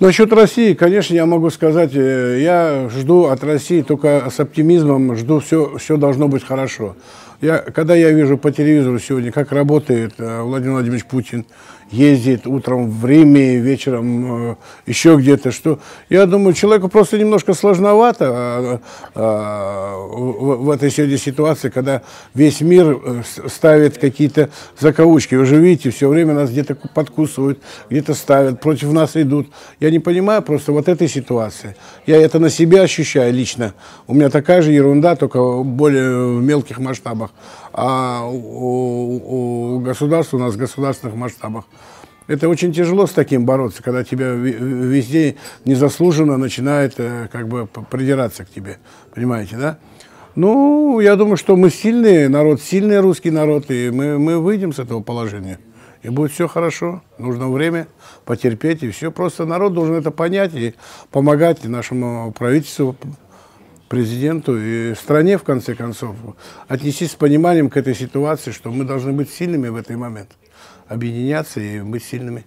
Насчет России, конечно, я могу сказать, э, я жду от России только с оптимизмом, жду, все, все должно быть хорошо. Я, когда я вижу по телевизору сегодня, как работает э, Владимир Владимирович Путин, ездит утром в Риме, вечером э, еще где-то, что я думаю, человеку просто немножко сложновато э, в этой сегодня ситуации, когда весь мир ставит какие-то закоучки. Вы же видите, все время нас где-то подкусывают, где-то ставят, против нас идут. Я не понимаю просто вот этой ситуации. Я это на себе ощущаю лично. У меня такая же ерунда, только более в мелких масштабах масштабах, а у, у государства, у нас в государственных масштабах. Это очень тяжело с таким бороться, когда тебя везде незаслуженно начинает э, как бы придираться к тебе, понимаете, да? Ну, я думаю, что мы сильные народ, сильный русский народ, и мы, мы выйдем с этого положения. И будет все хорошо, нужно время потерпеть, и все. Просто народ должен это понять и помогать нашему правительству президенту и стране, в конце концов, отнестись с пониманием к этой ситуации, что мы должны быть сильными в этот момент, объединяться и быть сильными.